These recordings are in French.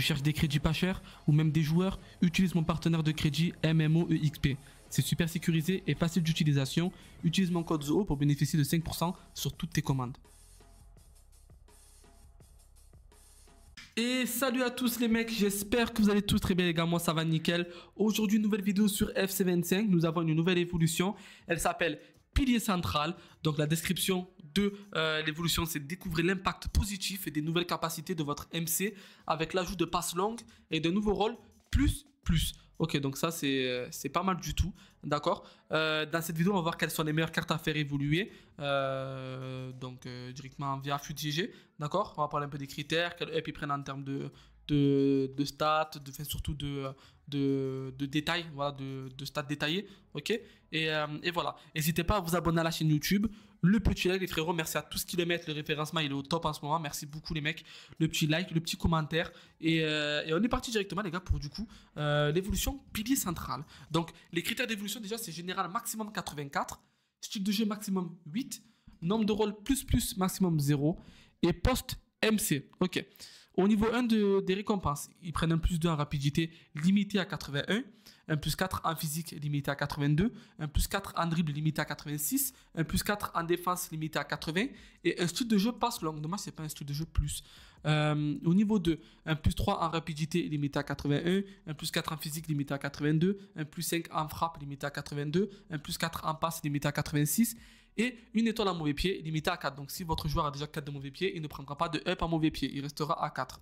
cherche des crédits pas chers ou même des joueurs Utilise mon partenaire de crédit MMOEXP. C'est super sécurisé et facile d'utilisation. Utilise mon code ZOO pour bénéficier de 5% sur toutes tes commandes. Et salut à tous les mecs, j'espère que vous allez tous très bien les gars, moi ça va nickel. Aujourd'hui, nouvelle vidéo sur FC25, nous avons une nouvelle évolution, elle s'appelle Pilier Central. Donc la description de euh, l'évolution, c'est de découvrir l'impact positif et des nouvelles capacités de votre MC avec l'ajout de passes longues et de nouveaux rôles plus plus. Ok, donc ça c'est euh, pas mal du tout, d'accord euh, Dans cette vidéo, on va voir quelles sont les meilleures cartes à faire évoluer, donc directement via FUTGG. d'accord On va parler un peu des critères, quel up prennent en termes de, de, stats, de, surtout de, de, détails, voilà, de, stats détaillés, ok et, et, voilà, n'hésitez pas à vous abonner à la chaîne YouTube, le petit like, les frérots. Merci à tous qui le mettent. Le référencement, il est au top en ce moment. Merci beaucoup, les mecs. Le petit like, le petit commentaire. Et, euh, on est parti directement, les gars, pour du coup, euh, l'évolution pilier central. Donc, les critères d'évolution, déjà, c'est général maximum 84, style de jeu maximum 8, nombre de rôles plus plus maximum 0 et poste MC. Ok. Au niveau 1 de, des récompenses, ils prennent un plus 2 en rapidité limité à 81, un plus 4 en physique limité à 82, un plus 4 en dribble limité à 86, un plus 4 en défense limité à 80 et un style de jeu passe longuement ce c'est pas un style de jeu plus. Euh, au niveau 2, un plus 3 en rapidité limité à 81, un plus 4 en physique limité à 82, un plus 5 en frappe limité à 82, un plus 4 en passe limité à 86 et une étoile à mauvais pied limitée à 4. Donc si votre joueur a déjà 4 de mauvais pied, il ne prendra pas de up à mauvais pied, il restera à 4.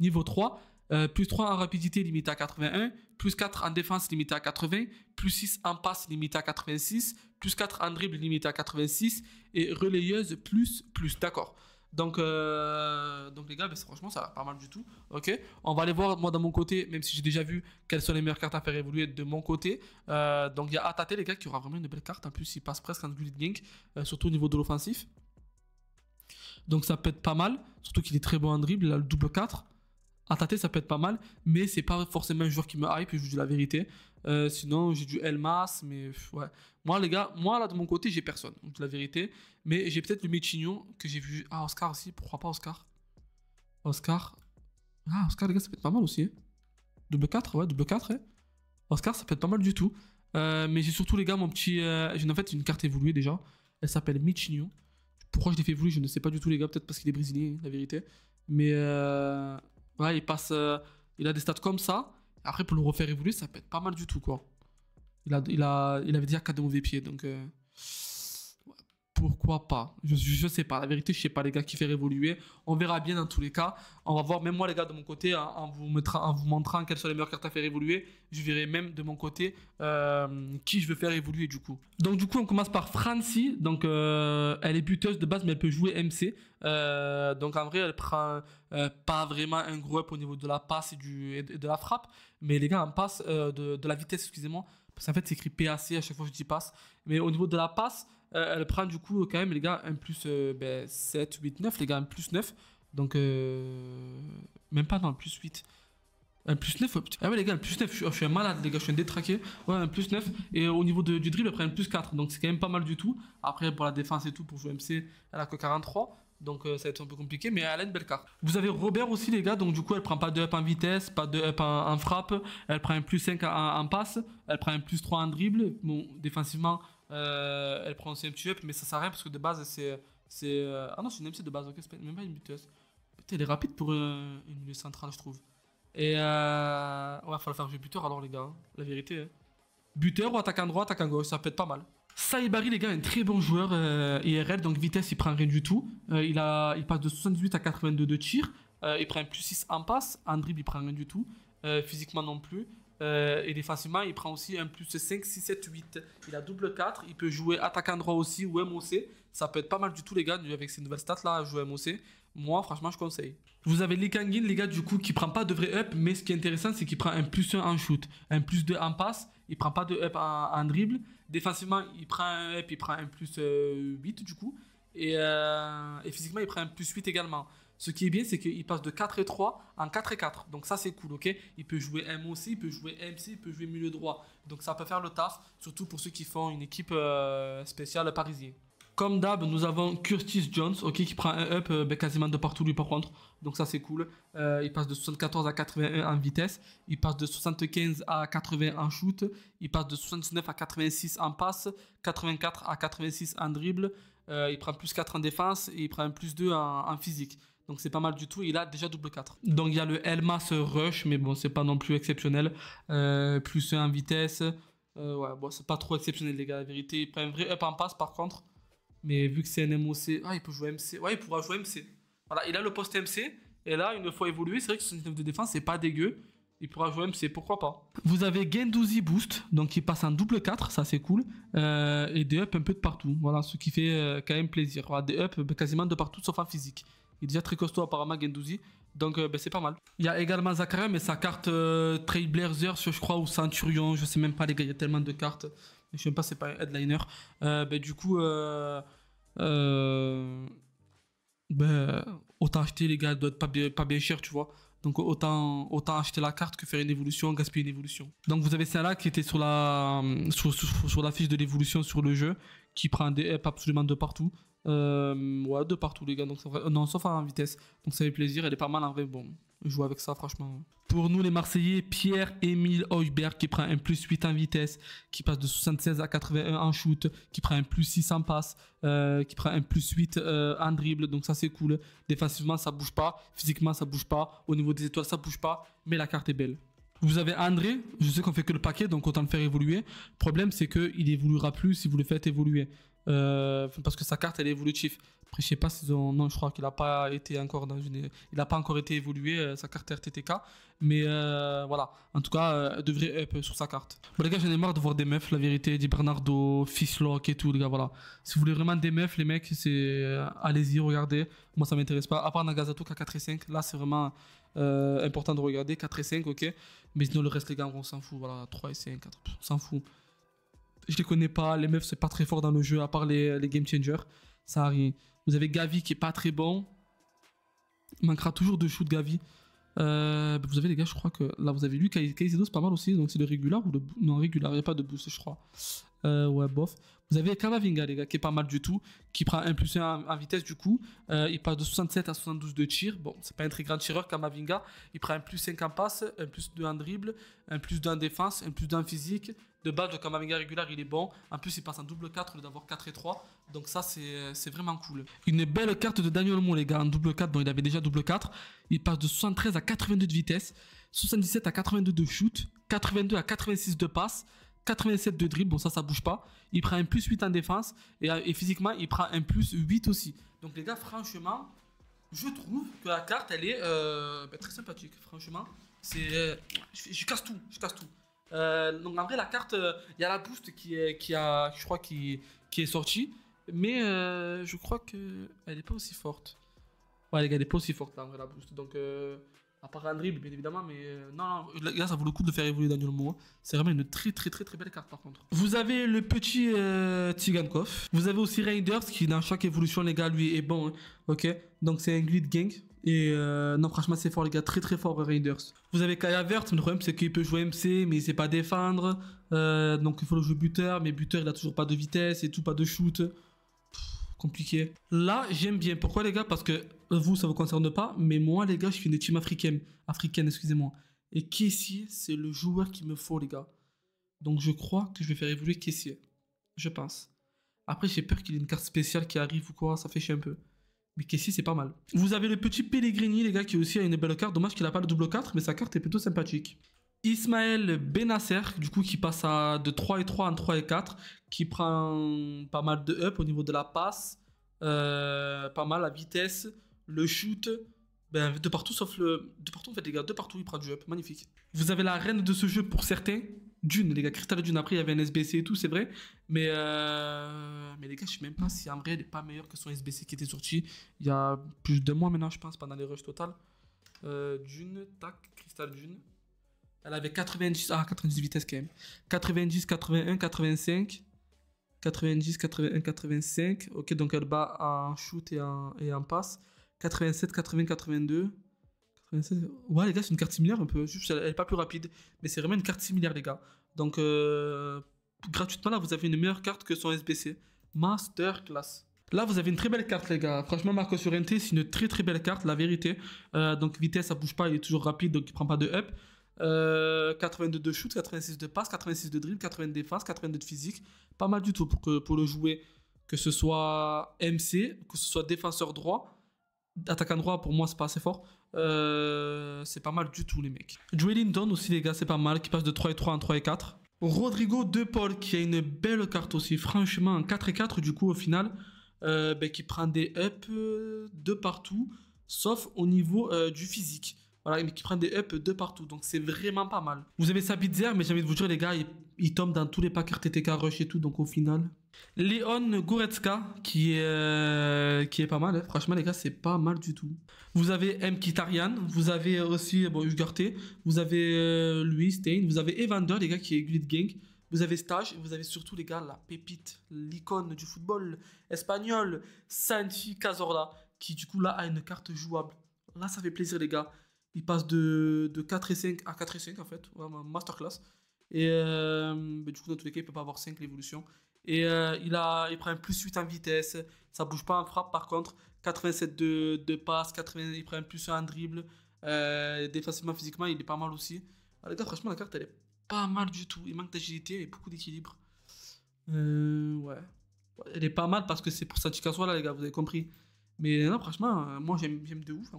Niveau 3, euh, plus 3 en rapidité limitée à 81, plus 4 en défense limitée à 80, plus 6 en passe limitée à 86, plus 4 en dribble limitée à 86 et relayeuse plus plus. D'accord. Donc, euh, donc les gars, ben, franchement, ça va pas mal du tout. Ok, on va aller voir moi dans mon côté, même si j'ai déjà vu quelles sont les meilleures cartes à faire évoluer de mon côté. Euh, donc il y a Ataté les gars qui aura vraiment une belle carte. En plus, il passe presque en Gulit Gang, euh, surtout au niveau de l'offensif. Donc ça peut être pas mal, surtout qu'il est très bon en dribble, il a le double 4 à ça peut être pas mal, mais c'est pas forcément un joueur qui me hype, je vous dis la vérité. Euh, sinon, j'ai du Elmas, mais ouais. Moi, les gars, moi, là, de mon côté, j'ai personne, donc la vérité. Mais j'ai peut-être le Michignon que j'ai vu. Ah, Oscar aussi, pourquoi pas Oscar Oscar. Ah, Oscar, les gars, ça peut être pas mal aussi. Hein. Double 4, ouais, double 4. Hein. Oscar, ça peut être pas mal du tout. Euh, mais j'ai surtout, les gars, mon petit. Euh, j'ai en fait une carte évoluée déjà. Elle s'appelle Michignon Pourquoi je l'ai fait évoluer, je ne sais pas du tout, les gars. Peut-être parce qu'il est brésilien, la vérité. Mais. Euh... Ouais, il passe. Euh, il a des stats comme ça. Après, pour le refaire évoluer, ça peut être pas mal du tout, quoi. Il, a, il, avait déjà 4 de mauvais pieds, donc. Euh, pourquoi pas je, je sais pas, la vérité, je sais pas, les gars, qui fait évoluer. On verra bien dans tous les cas. On va voir, même moi, les gars, de mon côté, hein, en, vous montrant quelles sont les meilleures cartes à faire évoluer, je verrai même de mon côté euh, qui je veux faire évoluer du coup. Donc, du coup, on commence par Francie. Donc, euh, elle est buteuse de base, mais elle peut jouer MC. Euh, donc, en vrai, elle prend pas vraiment un gros up au niveau de la passe et, de la frappe. Mais les gars, en passe de, de la vitesse, excusez-moi. Parce qu'en fait, c'est écrit PAC à chaque fois que je dis passe. Mais au niveau de la passe, euh, elle prend du coup euh, quand même les gars un plus 7, 8, 9, les gars un plus 9. Donc euh, même pas dans le plus 8. Un plus 9, ah ouais les gars, un plus 9, je suis, un malade les gars, je suis un détraqué. Ouais, un plus 9. Et au niveau du dribble, elle prend un plus 4. Donc c'est quand même pas mal du tout. Après pour la défense et tout, pour jouer MC, elle a que 43. Donc ça va être un peu compliqué, mais elle a une belle carte. Vous avez Robert aussi les gars, donc du coup elle prend pas de up en vitesse, pas de up en, frappe, elle prend un plus 5 en, en, passe, elle prend un plus 3 en dribble. Bon, défensivement, euh, elle prend aussi un petit up, mais ça sert à rien parce que de base, c'est. c'est euh, Ah non, c'est une MC de base, même pas une buteuse. elle est rapide pour euh, une milieu centrale, je trouve. Et euh... Ouais, faut faire jouer buteur alors, les gars, hein. la vérité. Hein. Buteur ou attaquant droit, attaquant gauche, ça peut être pas mal. Saïbari, les gars, est un très bon joueur IRL, donc vitesse, il prend rien du tout. il, a, il passe de 68 à 82 de tir. il prend plus 6 en passe. En dribble, il prend rien du tout. physiquement non plus. Euh, et il est facilement, il prend aussi un plus 5, 6, 7, 8. Il a double 4, il peut jouer attaque en droit aussi ou MOC. Ça peut être pas mal du tout, les gars, avec ces nouvelles stats là, jouer MOC. Moi, franchement, je conseille. Vous avez Lee Kangin, les gars, du coup, qui prend pas de vrai up, mais ce qui est intéressant, c'est qu'il prend un plus 1 en shoot, un plus 2 en passe, il prend pas de up en, dribble. Défensivement, il prend un up, il prend un plus 8 euh, du coup. Et, euh, et physiquement, il prend un plus 8 également. Ce qui est bien, c'est qu'il passe de 4 et 3 en 4 et 4. Donc ça, c'est cool, ok Il peut jouer M aussi, il peut jouer MC, il peut jouer milieu droit. Donc ça peut faire le taf, surtout pour ceux qui font une équipe euh, spéciale parisienne. Comme d'hab, nous avons Curtis Jones, ok, qui prend un up euh, ben, quasiment de partout lui par contre. Donc ça c'est cool. Euh, il passe de 74 à 81 en vitesse. Il passe de 75 à 80 en shoot. Il passe de 69 à 86 en passe. 84 à 86 en dribble. il prend plus 4 en défense et il prend plus 2 en, en physique. Donc c'est pas mal du tout. Il a déjà double 4. Donc il y a le Elmas Rush, mais bon, c'est pas non plus exceptionnel. Euh, plus 1 vitesse. Euh, ouais, bon, c'est pas trop exceptionnel, les gars, la vérité. Il prend un vrai up en passe par contre. Mais vu que c'est un MOC. Ah, il peut jouer MC. Ouais, il pourra jouer MC. Voilà, il a le poste MC. Et là, une fois évolué, c'est vrai que niveau de défense, c'est pas dégueu. Il pourra jouer MC, pourquoi pas. Vous avez Gendouzi Boost, donc il passe en double 4, ça c'est cool. Euh, et des up un peu de partout. Voilà, ce qui fait quand même plaisir. des ups quasiment de partout sauf en physique. Il est déjà très costaud apparemment, Gendouzi. Donc euh, ben, c'est pas mal. Il y a également Zakarin mais sa carte euh, Trailblazer, je crois, ou Centurion, je sais même pas, les gars, il y a tellement de cartes. Je sais pas, c'est pas Headliner. Euh, ben, du coup, ben, autant acheter, les gars, doit être pas bien, pas bien cher, tu vois. Donc autant, autant acheter la carte que faire une évolution, gaspiller une évolution. Donc vous avez celle-là qui était sur la, sur, sur la fiche de l'évolution sur le jeu, qui prend des apps absolument de partout. Euh, ouais, de partout, les gars. Donc, euh, non, sauf en vitesse. Donc, ça fait plaisir. Elle est pas mal en vrai. Bon, joue avec ça, franchement. Pour nous, les Marseillais, Pierre-Émile Hoiberg qui prend un plus 8 en vitesse, qui passe de 76 à 81 en shoot, qui prend un plus 6 en passe, euh, qui prend un plus 8 en dribble. Donc, ça, c'est cool. Défensivement, ça bouge pas. Physiquement, ça bouge pas. Au niveau des étoiles, ça bouge pas. Mais la carte est belle. Vous avez André, je sais qu'on fait que le paquet, donc autant le faire évoluer. Le problème, c'est qu'il évoluera plus si vous le faites évoluer. Euh, parce que sa carte elle est évolutive. Après, je sais pas s'ils ont. Non, je crois qu'il n'a pas été encore dans une. Il a pas encore été évolué, euh, sa carte RTTK. Mais euh, voilà, en tout cas, elle devrait up sur sa carte. Bon, les gars, j'en ai marre de voir des meufs, la vérité, dit Bernardo, Fishlock et tout, les gars, voilà. Si vous voulez vraiment des meufs, les mecs, c'est. Allez-y, regardez. Moi, ça m'intéresse pas. À part Nagasato a 4 et 5, là, c'est vraiment. important de regarder 4 et 5 ok mais sinon le reste les gars on s'en fout voilà 3 et 5 4 on s'en fout je les connais pas. Les meufs, c'est pas très fort dans le jeu, à part les, game changers. Ça a rien. Vous avez Gavi qui est pas très bon. Il manquera toujours de shoot Gavi. Euh, bah, vous avez les gars, je crois que là vous avez lu Caicedo, c'est pas mal aussi, donc c'est le régular ou le non régulier, il n'y a pas de boost, je crois. Euh, ouais, bof. Vous avez Kamavinga, les gars, qui est pas mal du tout, qui prend un plus 1 en vitesse du coup. Euh, il passe de 67 à 72 de tir. Bon, c'est pas un très grand tireur, Kamavinga. Il prend un plus 5 en passe, un plus 2 en dribble, un plus 2 en défense, un plus 2 en physique. De base, le Kamavinga régulier, il est bon. En plus, il passe en double 4 d'avoir 4 et 3. Donc ça, c'est vraiment cool. Une belle carte de Daniel Mon les gars, en double 4. Bon, il avait déjà double 4. Il passe de 73 à 82 de vitesse, 77 à 82 de shoot, 82 à 86 de passe, 87 de dribble, bon ça ça bouge pas. Il prend un plus 8 en défense euh, et, physiquement il prend un plus 8 aussi. Donc les gars, franchement, je trouve que la carte elle est euh, bah, très sympathique. Franchement, c'est, euh, je, casse tout, je casse tout. donc en vrai la carte, il y a la boost qui est, qui a, je crois qui, qui est sortie, mais je crois qu'elle elle est pas aussi forte. Ouais, les gars, il est pas aussi fort que la boost. Donc, euh, à part un dribble, bien évidemment, mais euh, non, là, ça vaut le coup de faire évoluer Daniel Moore. C'est vraiment une très, très, très, très belle carte, par contre. Vous avez le petit euh, Tigankov. Vous avez aussi Raiders qui, dans chaque évolution, les gars, lui, est bon. Hein. Ok Donc, c'est un Glid gang. Et euh, non, franchement, c'est fort, les gars. Très, très fort, Raiders. Vous avez Kaya Vert. le problème, c'est qu'il peut jouer MC, mais il sait pas défendre. donc, il faut le jouer buteur. Mais buteur, il a toujours pas de vitesse et tout, pas de shoot. Là, j'aime bien. Pourquoi, les gars Parce que euh, vous, ça vous concerne pas. Mais moi, les gars, je suis une team africaine. Africaine, excusez-moi. Et Kessier, c'est le joueur qu'il me faut, les gars. Donc, je crois que je vais faire évoluer Kessier. Je pense. Après, j'ai peur qu'il ait une carte spéciale qui arrive ou quoi. Ça fait chier un peu. Mais Kessie, c'est pas mal. Vous avez le petit Pellegrini, les gars, qui aussi a une belle carte. Dommage qu'il a pas le double 4, mais sa carte est plutôt sympathique. Ismaël Benasser, du coup, qui passe à de 3 et 3 en 3 et 4, qui prend pas mal de up au niveau de la passe, euh, pas mal la vitesse, le shoot, ben, de partout sauf le. De partout, en fait, les gars, de partout, il prend du up, magnifique. Vous avez la reine de ce jeu pour certains, Dune, les gars, Crystal Dune. Après, il y avait un SBC et tout, c'est vrai. Mais, euh, mais les gars, je sais même pas si en vrai, pas meilleur que son SBC qui était sorti il y a plus de mois maintenant, je pense, pendant les rushs total. Euh, Dune, tac, Crystal Dune. Elle avait 90, ah, 90 vitesse quand même. 90, 81, 85. 90, 81, 85. Ok, donc elle bat en shoot et en, et passe. 87, 80, 82. Ouais, les gars, c'est une carte similaire un peu. elle n'est pas plus rapide, mais c'est vraiment une carte similaire, les gars. Donc, euh, gratuitement, là, vous avez une meilleure carte que son SBC. Masterclass. Là, vous avez une très belle carte, les gars. Franchement, Marco NT c'est une très très belle carte, la vérité. Euh, donc, vitesse, ça bouge pas, il est toujours rapide, donc il prend pas de up. 82 euh, de shoot, 86 de passe, 86 de drill, 80 de défense, 82 de physique. Pas mal du tout pour, pour le jouer, que ce soit MC, que ce soit défenseur droit. Attaquant droit, pour moi, c'est pas assez fort. Euh, c'est pas mal du tout, les mecs. Joey Linton aussi, les gars, c'est pas mal, qui passe de 3 et 3 en 3 et 4. Rodrigo De Paul, qui a une belle carte aussi, franchement, 4 et 4, du coup, au final, euh, ben, qui prend des ups de partout, sauf au niveau du physique voilà, mais qui prennent des up de partout. Donc c'est vraiment pas mal. Vous avez Sabitzer, mais j'ai envie de vous dire, les gars, il, tombe dans tous les packs RTTK Rush et tout. Donc au final, Leon Goretzka, qui est, euh, qui est pas mal. Hein. Franchement, les gars, c'est pas mal du tout. Vous avez M. Kitarian, vous avez aussi bon, Ugarte, vous avez euh, Louis Stein, vous avez Evander, les gars, qui est Grid Gang. Vous avez Stage et vous avez surtout, les gars, la pépite, l'icône du football espagnol, Santi Cazorla, qui du coup là a une carte jouable. Là, ça fait plaisir, les gars il passe de, de 4 et 5 à 4 et 5 en fait, vraiment masterclass. Et euh, ben, du coup, dans tous les cas, il ne peut pas avoir 5 l'évolution. Et euh, il, a, il prend un plus 8 en vitesse, ça bouge pas en frappe par contre. 87 de, de passe, il prend un plus 1 en dribble. Euh, défensivement, physiquement, il est pas mal aussi. Ah, les franchement, la carte elle est pas mal du tout. Il manque d'agilité et beaucoup d'équilibre. Euh, ouais. Elle est pas mal parce que c'est pour Santi là, les gars, vous avez compris. Mais non, franchement, euh, moi j'aime de ouf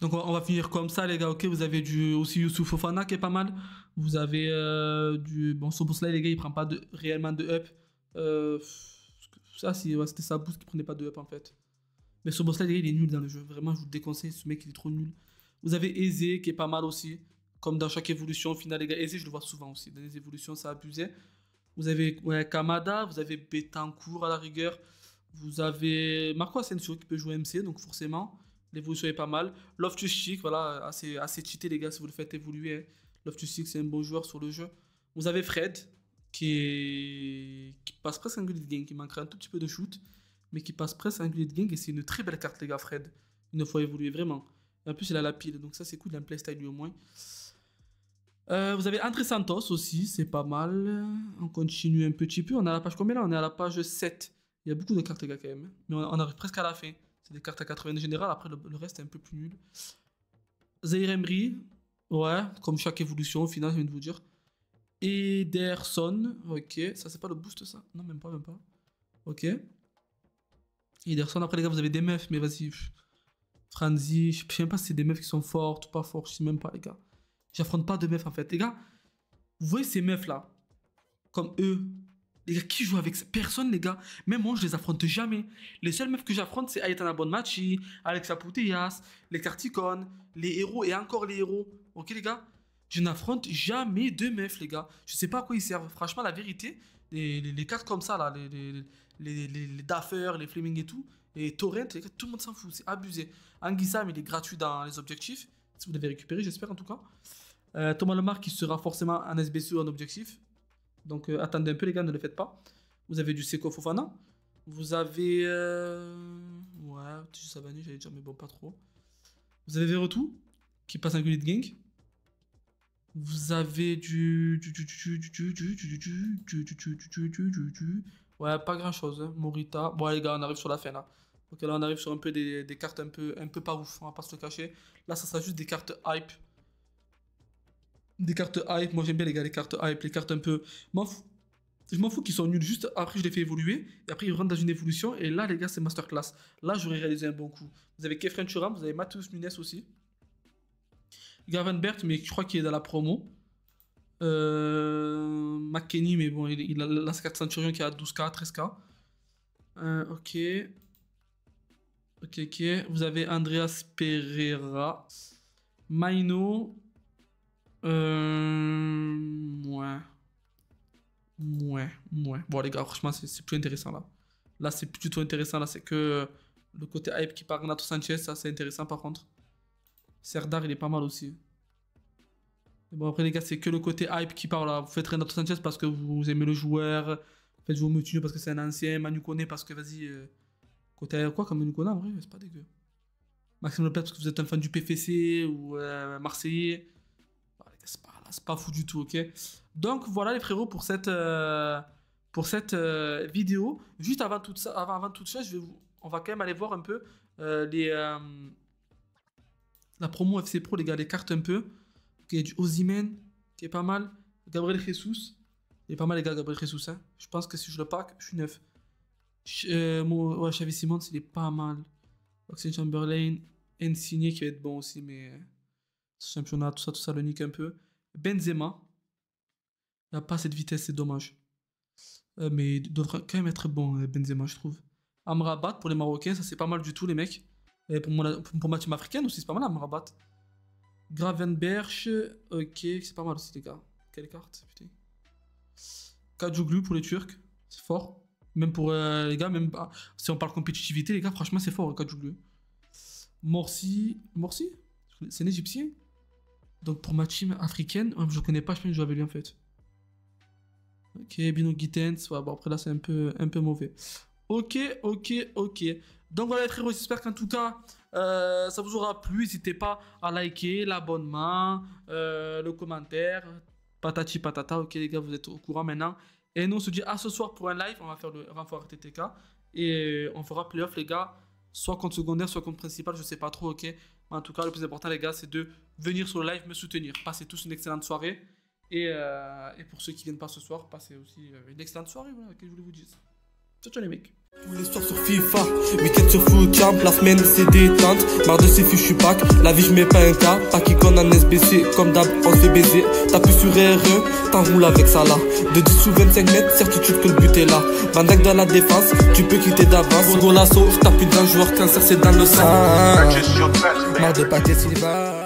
Donc on, va finir comme ça, les gars. Ok, vous avez aussi Youssouf Fofana qui est pas mal. Vous avez euh, du. Bon, Soboslai, les gars, il prend pas de, réellement de up. Euh, ça, c'était sa boost qui prenait pas de up en fait. Mais Soboslai, les gars, il est nul dans le jeu. Vraiment, je vous déconseille. Ce mec, il est trop nul. Vous avez Aizé qui est pas mal aussi. Comme dans chaque évolution, finale final, les gars, Aizé, je le vois souvent aussi. Dans les évolutions, ça abusait. Vous avez Kamada, vous avez Betancourt à la rigueur. Vous avez Marco Asensio qui peut jouer MC, donc forcément, l'évolution est pas mal. Loftus stick voilà, assez, assez cheaté, les gars, si vous le faites évoluer. love hein. Loftus stick c'est un bon joueur sur le jeu. Vous avez Fred, qui, passe presque un de gang, qui manquerait un tout petit peu de shoot, mais qui passe presque un de gang, et c'est une très belle carte, les gars, Fred. Une fois évolué, vraiment. en plus, il a la pile, donc ça, c'est cool, il a un playstyle, au moins. Euh, vous avez André Santos aussi, c'est pas mal. On continue un petit peu. On est à la page combien là On est à la page 7. Il y a beaucoup de cartes, les gars, quand même. Hein. Mais on, arrive presque à la fin. C'est des cartes à 80 en général. Après, le, reste est un peu plus nul. Zaire ouais, comme chaque évolution, au final, je viens de vous dire. Ederson, ok. Ça, c'est pas le boost, ça Non, même pas, même pas. Ok. Ederson, après, les gars, vous avez des meufs, mais vas-y. Franzi, je sais même pas si c'est des meufs qui sont fortes ou pas fortes, je sais même pas, les gars. J'affronte pas de meufs, en fait. Les gars, vous voyez ces meufs-là, comme eux, les gars, qui joue avec Personne, les gars. Même moi, je les affronte jamais. Les seules meufs que j'affronte, c'est Ayatana Bonmachi, Alexa Pouteyas, les Carticon, les héros et encore les héros. Ok, les gars Je n'affronte jamais deux meufs, les gars. Je sais pas à quoi ils servent. Franchement, la vérité, les, cartes comme ça, là, les, les, les, Daffer, les Fleming et tout, et Torrent, les gars, tout le monde s'en fout. C'est abusé. Anguissam, il est gratuit dans les objectifs. Si vous l'avez récupéré, j'espère en tout cas. Euh, Thomas Lamar qui sera forcément un SBC ou un e objectif. Donc attendez un peu les gars, ne le faites pas. Vous avez du Seko Fofana. Vous avez... Ouais, petit Savani, j'allais dire, mais bon, pas trop. Vous avez Verotu, qui passe un gulit gang. Vous avez du... Ouais, pas grand-chose. Morita. Bon, les gars, on arrive sur la fin, là. Ok, là, on arrive sur un peu des, cartes un peu, un peu pas ouf, on va pas se le cacher. Là, ça sera juste des cartes hype des cartes hype. Moi, j'aime bien les gars, les cartes hype, les cartes un peu. Je m'en fous qu'ils sont nuls, juste après je les fais évoluer, et après ils rentrent dans une évolution, et là les gars c'est masterclass. Là j'aurais réalisé un bon coup. Vous avez Kefren Churam, vous avez Matheus Nunes aussi. Gavin Bert, mais je crois qu'il est dans la promo. Euh, McKenny, mais bon, il, a la carte Centurion qui a 12K, 13K. ok. Ok, ok. Vous avez Andreas Pereira. Maino. Euh... Ouais. Ouais, ouais. Bon, les gars, franchement, c'est plus intéressant là. Là, c'est plutôt intéressant. Là, c'est que le côté hype qui parle, Renato Sanchez, ça, c'est intéressant par contre. Serdar, il est pas mal aussi. bon, après, les gars, c'est que le côté hype qui parle, là. Vous faites Renato Sanchez parce que vous aimez le joueur. Faites vous mutues parce que c'est un ancien. Manu Koné parce que, vas-y. Côté euh, quoi comme Manu Koné, en vrai, c'est pas dégueu. Maxime Lopez parce que vous êtes un fan du PFC ou euh, Marseillais c'est pas, pas fou du tout, ok Donc voilà les frérots pour cette, euh, pour cette euh, vidéo. Juste avant toute, ça, avant, avant toute chose, je vous, on va quand même aller voir un peu euh, les, la promo FC Pro, les gars, les cartes un peu. Il y a du Ozimen qui est pas mal. Gabriel Jesus, il est pas mal les gars, Gabriel Jesus. Hein. Je pense que si je le pack, je suis neuf. Moi, ouais, Simon, il est pas mal. Oxygen Chamberlain, Insigné qui va être bon aussi, mais championnat, tout ça, tout ça, le nique un peu. Benzema, il n'a pas cette vitesse, c'est dommage. Euh, mais il devrait quand même être bon, euh, Benzema, je trouve. Amrabat, pour les Marocains, ça c'est pas mal du tout, les mecs. Et pour, pour ma team africaine aussi, c'est pas mal, Amrabat. Gravenberch, ok, c'est pas mal aussi, les gars. Quelle carte, putain. pour les Turcs, c'est fort. Même pour euh, les gars, même si on parle compétitivité, les gars, franchement, c'est fort, Kajuglu. Morsi, Morsi C'est un Égyptien donc pour ma team africaine, euh, je connais pas, je pense que je lui en fait. Ok, Bino Gittens, après là c'est un peu, un peu mauvais. Ok, ok, ok. Donc voilà les frérots, j'espère qu'en tout cas euh, ça vous aura plu. N'hésitez pas à liker, l'abonnement, euh, le commentaire, patati patata. Ok les gars, vous êtes au courant maintenant. Et nous on se dit à ce soir pour un live, on va faire le renfort TTK Et on fera playoff les gars, soit compte secondaire, soit compte principal, je sais pas trop, ok. En tout cas, le plus important, les gars, c'est de venir sur le live me soutenir. Passez tous une excellente soirée. Et, euh, et pour ceux qui viennent pas ce soir, passez aussi euh, une excellente soirée. Voilà, que je voulais vous dire. Ciao, ciao les mecs. Tous les soirs sur FIFA, week-end sur full camp, la semaine c'est détente, marre de ces suis packs, la vie je mets pas un cas, pas qui connaît un SBC, comme d'hab on s'est baisé, t'appuies sur R1, e, t'enroule avec ça là, de 10 ou 25 mètres, certitude que le but est là, Vandac dans la défense, tu peux quitter d'avance, gros lasso, je t'appuie plus d'un joueur, cancer c'est dans le sang, marre de pâté bas.